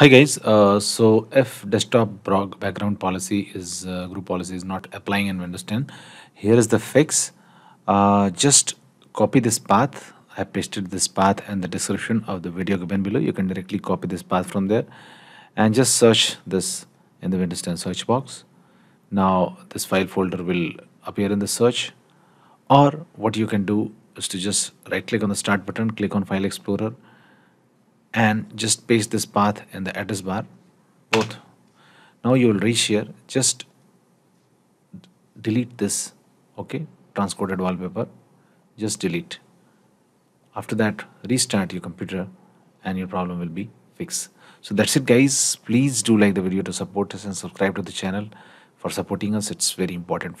Hi guys, uh, so if desktop background policy is uh, group policy is not applying in Windows 10, here is the fix. Uh, just copy this path. I pasted this path and the description of the video given below. You can directly copy this path from there and just search this in the Windows 10 search box. Now this file folder will appear in the search or what you can do is to just right click on the start button, click on file explorer and just paste this path in the address bar both now you will reach here just delete this okay transcoded wallpaper just delete after that restart your computer and your problem will be fixed so that's it guys please do like the video to support us and subscribe to the channel for supporting us it's very important